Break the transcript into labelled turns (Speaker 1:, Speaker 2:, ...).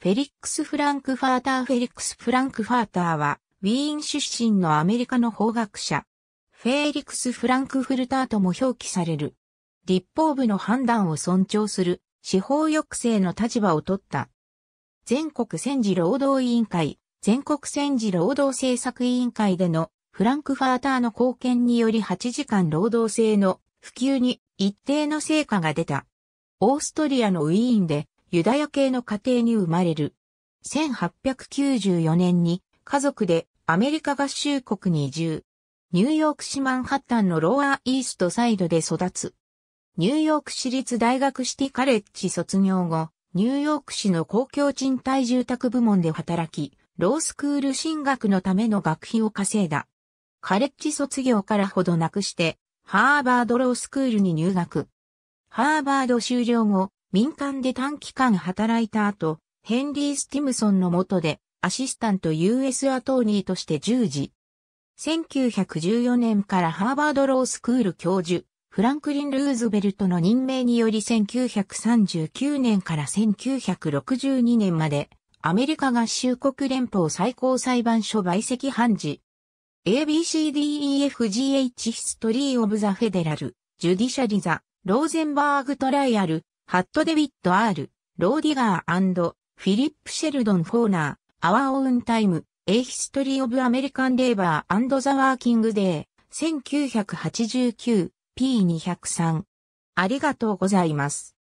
Speaker 1: フェリックス・フランクファーターフェリックス・フランクファーターは、ウィーン出身のアメリカの法学者。フェリリクス・フランクフルターとも表記される。立法部の判断を尊重する、司法抑制の立場を取った。全国戦時労働委員会、全国戦時労働政策委員会でのフランクファーターの貢献により8時間労働制の普及に一定の成果が出た。オーストリアのウィーンでユダヤ系の家庭に生まれる。1894年に家族でアメリカ合衆国に移住。ニューヨーク市マンハッタンのローアーイーストサイドで育つ。ニューヨーク市立大学シティカレッジ卒業後、ニューヨーク市の公共賃貸住宅部門で働き、ロースクール進学のための学費を稼いだ。カレッジ卒業からほどなくして、ハーバードロースクールに入学。ハーバード修了後、民間で短期間働いた後、ヘンリー・スティムソンの下でアシスタント US アトーニーとして従事。1914年からハーバードロースクール教授、フランクリン・ルーズベルトの任命により1939年から1962年まで、アメリカ合衆国連邦最高裁判所売席判事。ABCDEFGH f ストリー・オブ・ザ・フェデラル、ジュディシャリザ、ローゼンバーグ・トライアル、ハット・デビット・アール、ローディガーフィリップ・シェルドン・フォーナー、アワー・オウン・タイム、A History of American Labor and the Working Day、1989、P203。ありがとうございます。